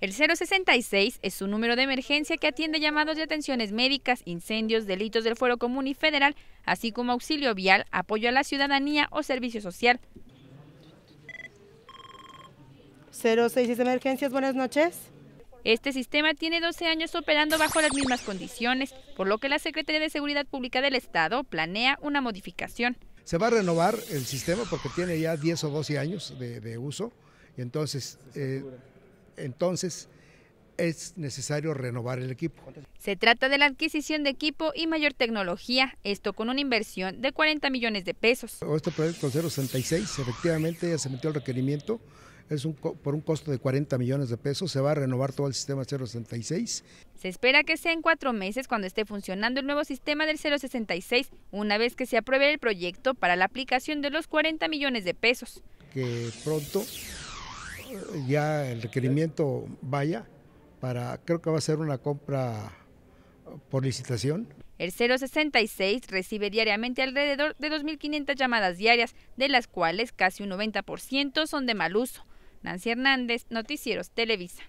El 066 es un número de emergencia que atiende llamados de atenciones médicas, incendios, delitos del fuero común y federal, así como auxilio vial, apoyo a la ciudadanía o servicio social. de Emergencias, buenas noches. Este sistema tiene 12 años operando bajo las mismas condiciones, por lo que la Secretaría de Seguridad Pública del Estado planea una modificación. Se va a renovar el sistema porque tiene ya 10 o 12 años de, uso y entonces eh, entonces, es necesario renovar el equipo. Se trata de la adquisición de equipo y mayor tecnología, esto con una inversión de 40 millones de pesos. Este proyecto 066, efectivamente ya se metió el requerimiento, es por un costo de 40 millones de pesos, se va a renovar todo el sistema 066. Se espera que sea en cuatro meses cuando esté funcionando el nuevo sistema del 066, una vez que se apruebe el proyecto para la aplicación de los 40 millones de pesos. Que pronto ya el requerimiento vaya para, creo que va a ser una compra por licitación. El 066 recibe diariamente alrededor de 2.500 llamadas diarias, de las cuales casi un 90% son de mal uso. Nancy Hernández, Noticieros Televisa.